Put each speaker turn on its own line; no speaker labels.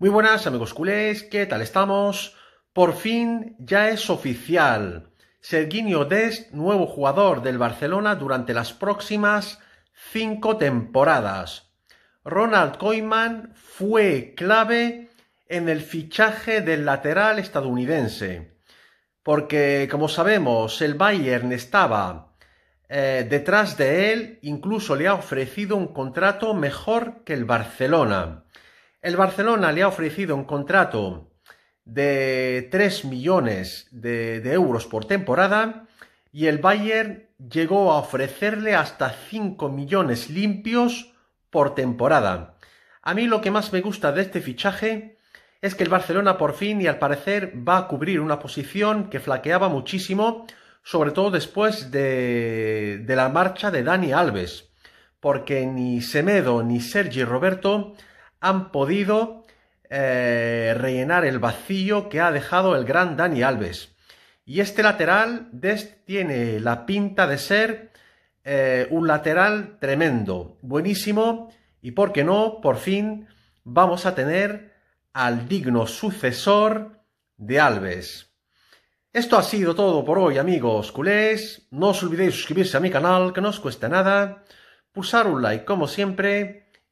Muy buenas amigos culés, ¿qué tal estamos? Por fin ya es oficial. Serginho Dest, nuevo jugador del Barcelona durante las próximas cinco temporadas. Ronald Koeman fue clave en el fichaje del lateral estadounidense, porque como sabemos el Bayern estaba eh, detrás de él, incluso le ha ofrecido un contrato mejor que el Barcelona. El Barcelona le ha ofrecido un contrato de 3 millones de, euros por temporada y el Bayern llegó a ofrecerle hasta 5 millones limpios por temporada. A mí lo que más me gusta de este fichaje es que el Barcelona por fin y al parecer va a cubrir una posición que flaqueaba muchísimo, sobre todo después de, de la marcha de Dani Alves, porque ni Semedo ni Sergi Roberto han podido eh, rellenar el vacío que ha dejado el gran Dani Alves. Y este lateral tiene la pinta de ser eh, un lateral tremendo, buenísimo y, ¿por qué no? Por fin vamos a tener al digno sucesor de Alves. Esto ha sido todo por hoy, amigos culés. No os olvidéis suscribirse a mi canal, que no os cuesta nada. Pulsar un like, como siempre